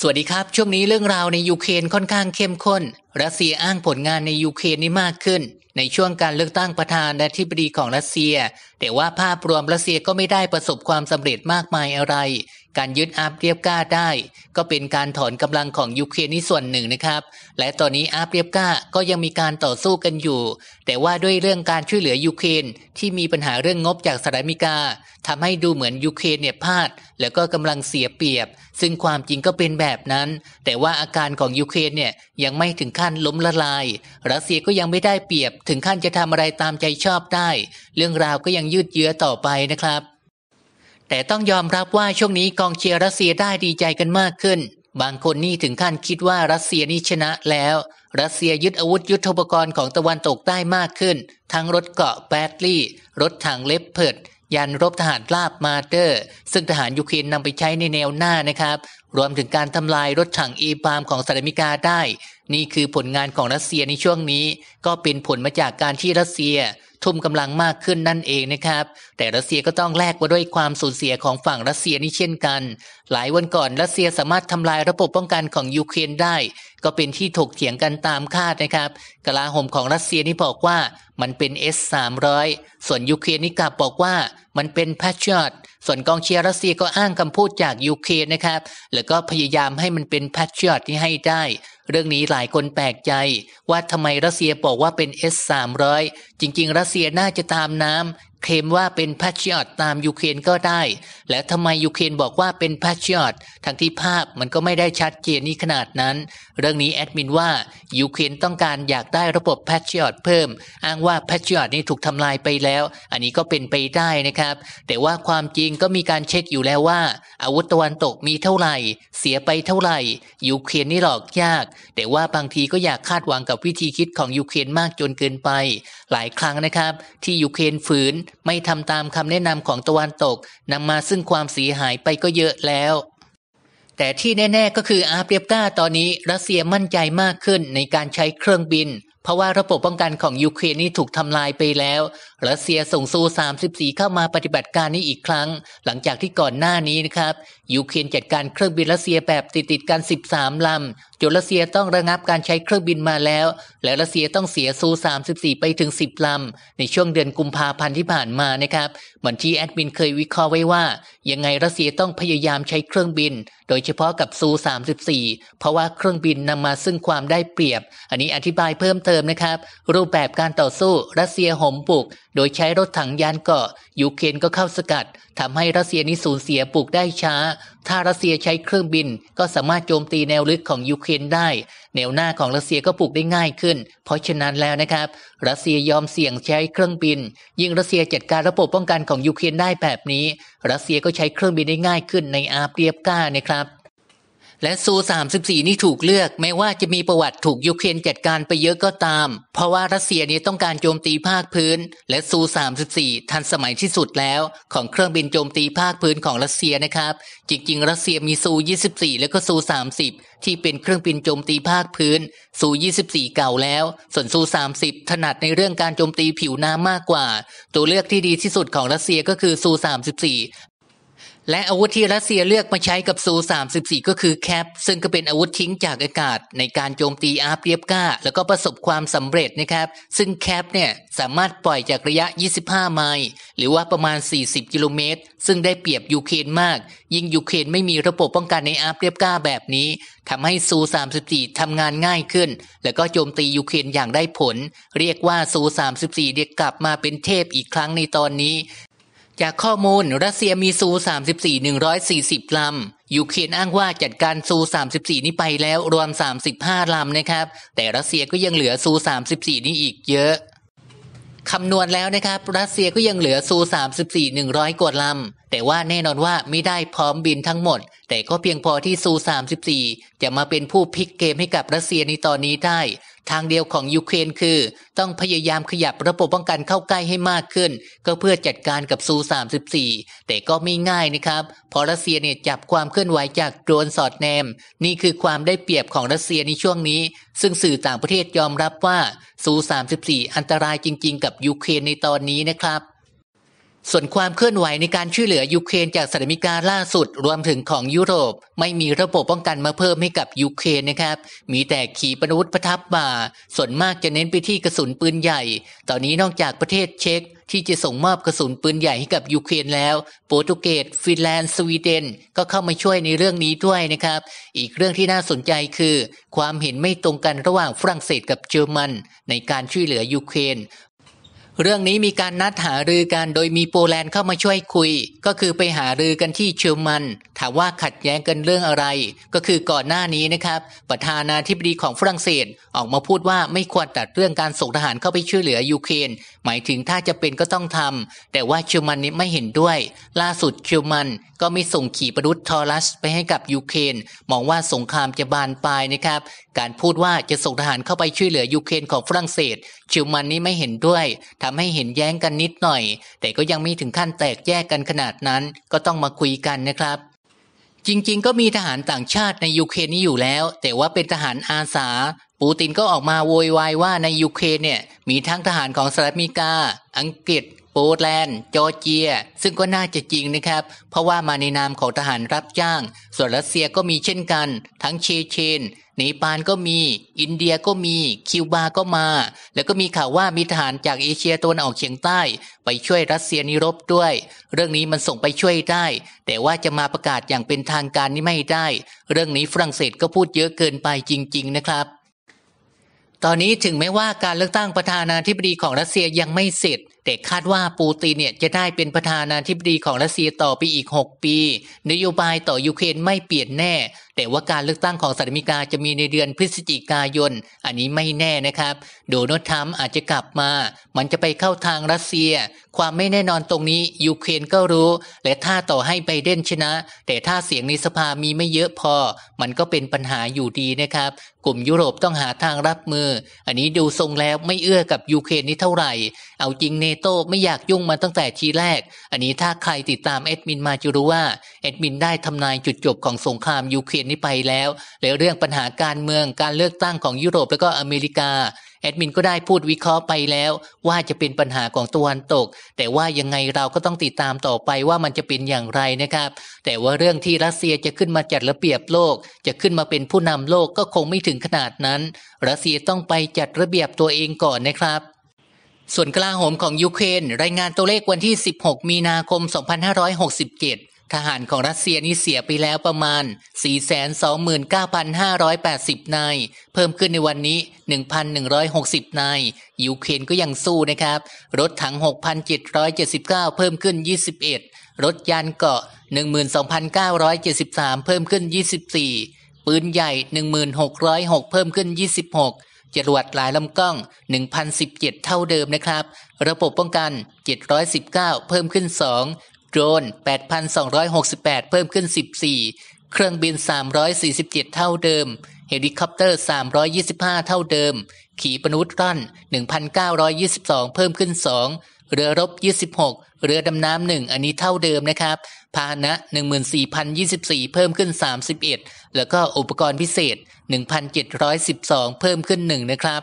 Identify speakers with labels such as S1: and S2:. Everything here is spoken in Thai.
S1: สวัสดีครับ ช่วงนี้เรื่องราวในยูเครนค่อนข้างเข้มข้นรัสเซียอ้างผลงานในยูเครนนี้มากขึ้น ในช่วงการเลือกตั้งประธานาธิบดีของรัสเซีย แต่ว่าภาพรวมรัสเซียก็ไม่ได้ประสบความสำเร็จมากมายอะไรการยึดอาบเรียบก้าได้ก็เป็นการถอนกำลังของยูเครนในส่วนหนึ่งนะครับ และตอนนี้อาบเรียบก้าก็ยังมีการต่อสู้กันอยู่ แต่ว่าด้วยเรื่องการช่วยเหลือยูเครนที่มีปัญหาเรื่องงบจากสหรัฐอเมริกา ทำให้ดูเหมือนยูเครนเนี่ยพลาดแล้วก็กำลังเสียเปรียบ ซึ่งความจริงก็เป็นแบบนั้น แต่ว่าอาการของยูเครนเนี่ยยังไม่ถึงขั้นล้มละลายรัสเซียก็ยังไม่ได้เปรียบ ถึงขั้นจะทำอะไรตามใจชอบได้ เรื่องราวก็ยังยืดเยื้อต่อไปนะครับแต่ต้องยอมรับว่าช่วงนี้กองเชียร์รัสเซียได้ดีใจกันมากขึ้น บางคนนี่ถึงขั้นคิดว่ารัสเซียนี่ชนะแล้ว รัสเซียยึดอาวุธยุทโธปกรณ์ของตะวันตกได้มากขึ้น ทั้งรถเกาะแบตลี่ รถถังเล็บเพิดยานรบทหารลาบมาเตอร์ ซึ่งทหารยูเครนนำไปใช้ในแนวหน้านะครับ รวมถึงการทำลายรถถังอีพามของสหรัฐอเมริกาได้ นี่คือผลงานของรัสเซียในช่วงนี้ ก็เป็นผลมาจากการที่รัสเซีย ทุ่มกำลังมากขึ้นนั่นเองนะครับ แต่รัสเซียก็ต้องแลกมาด้วยความสูญเสียของฝั่งรัสเซียนี่เช่นกัน หลายวันก่อนรัสเซียสามารถทำลายระบบป้องกันของยูเครนได้ก็เป็นที่ถกเถียงกันตามคาดนะครับ กลาโหมของรัสเซียนี่บอกว่ามันเป็น S300 ส่วนยูเครนนี่กลับบอกว่ามันเป็น Patriot ส่วนกองเชียร์รัสเซียก็อ้างคำพูดจากยูเครนนะครับ แล้วก็พยายามให้มันเป็น Patriot ที่ให้ได้ เรื่องนี้หลายคนแปลกใจ ว่าทำไมรัสเซียบอกว่าเป็น S300 จริงๆ รัสเซียน่าจะตามน้ำเคมว่าเป็นแพชชิออตตามยูเครนก็ได้ แล้วทำไมยูเครนบอกว่าเป็นแพชชิออตทั้งที่ภาพมันก็ไม่ได้ชัดเจนนี่ขนาดนั้น เรื่องนี้แอดมินว่ายูเครนต้องการอยากได้ระบบแพชชิออตเพิ่ม อ้างว่าแพชชิออตนี่ถูกทำลายไปแล้ว อันนี้ก็เป็นไปได้นะครับ แต่ว่าความจริงก็มีการเช็คอยู่แล้วว่า อาวุธตะวันตกมีเท่าไหร่ เสียไปเท่าไหร่ ยูเครนนี่หลอกยาก แต่ว่าบางทีก็อยากคาดหวังกับวิธีคิดของยูเครนมากจนเกินไป หลายครั้งนะครับที่ยูเครนฝืนไม่ทำตามคำแนะนำของตะวันตก นำมาซึ่งความเสียหายไปก็เยอะแล้ว แต่ที่แน่ๆก็คืออาเปียบกาตอนนี้ รัสเซียมั่นใจมากขึ้นในการใช้เครื่องบิน เพราะว่าระบบป้องกันของยูเครนนี่ถูกทำลายไปแล้วรัสเซียส่งซู34เข้ามาปฏิบัติการนี้อีกครั้ง หลังจากที่ก่อนหน้านี้นะครับยูเครนจัดการเครื่องบินรัสเซียแบบติดติดกัน13 ลำจนรัสเซียต้องระงับการใช้เครื่องบินมาแล้วและรัสเซียต้องเสียซู34ไปถึง 10 ลำ ในช่วงเดือนกุมภาพันธ์ที่ผ่านมานะครับเหมือนที่แอดมินเคยวิเคราะห์ไว้ว่า ยังไงรัสเซียต้องพยายามใช้เครื่องบินโดยเฉพาะกับซู34เพราะว่าเครื่องบินนำมาซึ่งความได้เปรียบ อันนี้อธิบายเพิ่มเติมนะครับ รูปแบบการต่อสู้รัสเซียหมปุกโดยใช้รถถังยานเกาะยูเครนก็เข้าสกัดทำให้รัสเซียนี้สูญเสียปลูกได้ช้า ถ้ารัสเซียใช้เครื่องบิน ก็สามารถโจมตีแนวลึกของยูเครนได้ แนวหน้าของรัสเซียก็ปลูกได้ง่ายขึ้น เพราะฉะนั้นแล้วนะครับรัสเซียยอมเสี่ยงใช้เครื่องบิน ยิ่งรัสเซียจัดการระบบป้องกันของยูเครนได้แบบนี้ รัสเซียก็ใช้เครื่องบินได้ง่ายขึ้นในอาเปียบก้านะครับและซู34นี่ถูกเลือกแม้ว่าจะมีประวัติถูกยูเครนจัดการไปเยอะก็ตาม เพราะว่ารัสเซียนี้ต้องการโจมตีภาคพื้นและซู34ทันสมัยที่สุดแล้ว ของเครื่องบินโจมตีภาคพื้นของรัสเซียนะครับจริงๆรัสเซียมีซู24และก็ซู30ที่เป็นเครื่องบินโจมตีภาคพื้นซู24 เก่าแล้ว ส่วนซู30ถนัดในเรื่องการโจมตีผิวน้ำมากกว่าตัวเลือกที่ดีที่สุดของรัสเซียก็คือซู34และอาวุธที่รัสเซียเลือกมาใช้กับซู 34 ก็คือแคป ซึ่งก็เป็นอาวุธทิ้งจากอากาศในการโจมตีอาร์เรียบก้าแล้วก็ประสบความสำเร็จนะครับ ซึ่งแคปเนี่ย สามารถปล่อยจากระยะ 25 ไมล์หรือว่าประมาณ 40 กิโลเมตร ซึ่งได้เปรียบยูเครนมาก ยิ่งยูเครนไม่มีระบบป้องกันในอาร์เรียบก้าแบบนี้ทำให้ซู 34ทำงานง่ายขึ้น แล้วก็โจมตียูเครนอย่างได้ผล เรียกว่าซู 34เด็กกลับมาเป็นเทพอีกครั้งในตอนนี้จากข้อมูลรัสเซียมีซู 34 140ลำยูเครนอ้างว่าจัดการซู 34 นี้ไปแล้วรวม 35ลำนะครับแต่รัสเซียก็ยังเหลือซู 34นี้อีกเยอะคำนวณแล้วนะครับรัสเซียก็ยังเหลือซู 34 100กว่าลำแต่ว่าแน่นอนว่าไม่ได้พร้อมบินทั้งหมด แต่ก็เพียงพอที่ซู34จะมาเป็นผู้พลิกเกมให้กับรัสเซียในตอนนี้ได้ทางเดียวของยูเครนคือ ต้องพยายามขยับระบบป้องกันเข้าใกล้ให้มากขึ้น ก็เพื่อจัดการกับซู 34 แต่ก็ไม่ง่ายนะครับ เพราะรัสเซียเนี่ยจับความเคลื่อนไหวจากโดรนสอดแนมนี่คือความได้เปรียบของรัสเซียในช่วงนี้ซึ่งสื่อต่างประเทศยอมรับว่าซู34อันตรายจริงๆ กับยูเครนในตอนนี้นะครับส่วนความเคลื่อนไหวในการช่วยเหลือยูเครนจากสัฐอการกาล่าสุดรวมถึงของยุโรป ไม่มีระบบป้องกันมาเพิ่มให้กับยูเครนนะครับ มีแต่ขีปนาวุธประทับมาส่วนมากจะเน้นไปที่กระสุนปืนใหญ่ ตอนนี้นอกจากประเทศเช็กที่จะส่งมอบกระสุนปืนใหญ่ให้กับยูเครนแล้ว โปรตุเกสฟินแลนด์ สวีเดนก็เข้ามาช่วยในเรื่องนี้ด้วยนะครับ อีกเรื่องที่น่าสนใจคือ ความเห็นไม่ตรงกันระหว่างฝรั่งเศสกับเยอรมัน ในการช่วยเหลือยูเครนเรื่องนี้มีการนัดหารือกันโดยมีโปแลนด์เข้ามาช่วยคุย ก็คือไปหารือกันที่เชอวมัน ถามว่าขัดแย้งกันเรื่องอะไร ก็คือก่อนหน้านี้นะครับ ประธานาธิบดีของฝรั่งเศสออกมาพูดว่าไม่ควรตัดเรื่องการส่งทหารเข้าไปช่วยเหลือยูเครนหมายถึงถ้าจะเป็นก็ต้องทำแต่ว่าเชลมันนี้ไม่เห็นด้วย ล่าสุดเชลมัน ก็มีส่งขีปนาวุธทอรัสไปให้กับยูเครนมองว่าสงครามจะบานปลายนะครับ การพูดว่าจะส่งทหารเข้าไปช่วยเหลือยูเครนของฝรั่งเศสเชลมันนี้ไม่เห็นด้วย ทำให้เห็นแย้งกันนิดหน่อย แต่ก็ยังไม่ถึงขั้นแตกแยกกันขนาดนั้น ก็ต้องมาคุยกันนะครับ จริงๆ ก็มีทหารต่างชาติในยูเครนนี้อยู่แล้ว แต่ว่าเป็นทหารอาสาปูตินก็ออกมาโวยวายว่าในยูเครนเนี่ยมีทั้งทหารของสหรัฐอเมริกา อังกฤษ โปแลนด์จอร์เจีย ซึ่งก็น่าจะจริงนะครับ เพราะว่ามาในนามของทหารรับจ้าง ส่วนรัสเซียก็มีเช่นกัน ทั้งเชเชนเนปาลก็มี อินเดียก็มี คิวบาก็มา แล้วก็มีข่าวว่ามีทหารจากเอเชียตะวันออกเฉียงใต้ ไปช่วยรัสเซียนิรบด้วย เรื่องนี้มันส่งไปช่วยได้ แต่ว่าจะมาประกาศอย่างเป็นทางการนี่ไม่ได้ เรื่องนี้ฝรั่งเศสก็พูดเยอะเกินไปจริง ๆนะครับตอนนี้ถึงแม้ว่าการเลือกตั้งประธานาธิบดีของรัสเซียยังไม่เสร็จ แต่คาดว่าปูตินเนี่ยจะได้เป็นประธานาธิบดีของรัสเซียต่อไปอีก 6 ปี นโยบายต่อยูเครนไม่เปลี่ยนแน่แต่ว่าการเลือกตั้งของสหรัฐอเมริกาจะมีในเดือนพฤศจิกายน อันนี้ไม่แน่นะครับ โดนัลด์ทรัมป์อาจจะกลับมา มันจะไปเข้าทางรัสเซีย ความไม่แน่นอนตรงนี้ยูเครนก็รู้ และถ้าต่อให้ไบเดนชนะ แต่ถ้าเสียงในสภามีไม่เยอะพอ มันก็เป็นปัญหาอยู่ดีนะครับ กลุ่มยุโรปต้องหาทางรับมือ อันนี้ดูทรงแล้วไม่เอื้อกับยูเครนนี้เท่าไหร่ เอาจริงเนโตไม่อยากยุ่งมาตั้งแต่ทีแรก อันนี้ถ้าใครติดตามแอดมินมาจะรู้ว่าแอดมินได้ทำนายจุดจบของสงครามยูเครนตนี้ไปแล้วแล้วเรื่องปัญหาการเมืองการเลือกตั้งของยุโรปแล้วก็อเมริกาแอดมินก็ได้พูดวิเคราะห์ไปแล้ว ว่าจะเป็นปัญหาของตะวันตก แต่ว่ายังไงเราก็ต้องติดตามต่อไปว่ามันจะเป็นอย่างไรนะครับ แต่ว่าเรื่องที่รัสเซียจะขึ้นมาจัดระเบียบโลก จะขึ้นมาเป็นผู้นำโลกก็คงไม่ถึงขนาดนั้นรัสเซียต้องไปจัดระเบียบตัวเองก่อนนะครับ ส่วนกลาโหมของยูเครนรายงานตัวเลขวันที่ 16 มีนาคม 2567ทหารของรัสเซียนี่เสียไปแล้วประมาณ 429,580 นาย เพิ่มขึ้นในวันนี้ 1,160 นาย ยูเครนก็ยังสู้นะครับ รถถัง 6,779 เพิ่มขึ้น 21 รถยานเกาะ 12,973 เพิ่มขึ้น 24 ปืนใหญ่ 1,606 เพิ่มขึ้น 26จรวดหลายลำกล้อง 1,017 เท่าเดิมนะครับ ระบบป้องกัน 719 เพิ่มขึ้น 2โดรน8,268 เพิ่มขึ้น 14 เครื่องบิน 347 เท่าเดิม เฮลิคอปเตอร์ 325 เท่าเดิม ขี่ปนุษย์รั่น1,922 เพิ่มขึ้น 2 เรือรบ 26 เรือดำน้ำหนึ่งอันนี้เท่าเดิมนะครับ พาหนะ 14,024 เพิ่มขึ้น 31 แล้วก็อุปกรณ์พิเศษ 1,712 เพิ่มขึ้น 1 นะครับ